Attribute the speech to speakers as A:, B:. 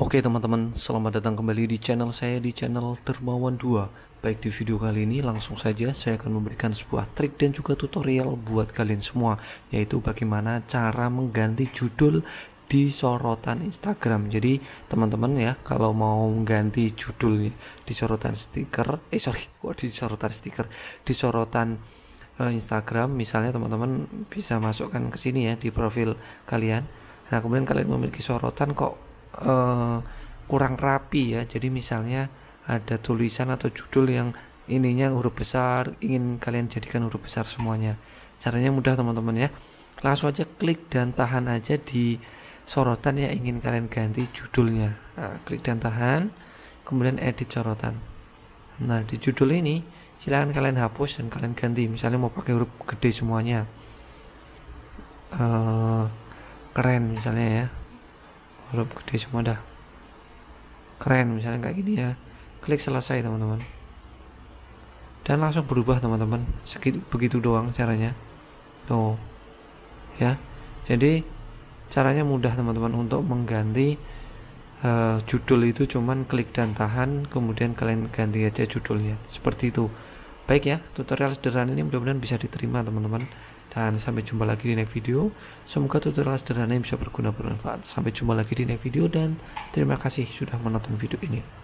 A: Oke teman-teman, selamat datang kembali di channel saya di channel Dermawan 2. Baik di video kali ini langsung saja saya akan memberikan sebuah trik dan juga tutorial buat kalian semua yaitu bagaimana cara mengganti judul di sorotan Instagram. Jadi teman-teman ya kalau mau mengganti judul di sorotan stiker, eh sorry, kok di sorotan stiker, di sorotan uh, Instagram misalnya teman-teman bisa masukkan ke sini ya di profil kalian. Nah kemudian kalian memiliki sorotan kok uh, kurang rapi ya jadi misalnya ada tulisan atau judul yang ininya huruf besar ingin kalian jadikan huruf besar semuanya caranya mudah teman-teman ya langsung aja klik dan tahan aja di sorotan yang ingin kalian ganti judulnya nah, klik dan tahan kemudian edit sorotan nah di judul ini silahkan kalian hapus dan kalian ganti misalnya mau pakai huruf gede semuanya uh, keren misalnya ya huruf gede semua dah keren misalnya kayak gini ya klik selesai teman-teman dan langsung berubah teman-teman segitu begitu doang caranya tuh ya jadi caranya mudah teman-teman untuk mengganti uh, judul itu cuman klik dan tahan kemudian kalian ganti aja judulnya seperti itu baik ya tutorial sederhana ini mudah-mudahan bisa diterima teman-teman dan sampai jumpa lagi di next video. Semoga tutorial sederhana ini bisa berguna bermanfaat. Sampai jumpa lagi di next video dan terima kasih sudah menonton video ini.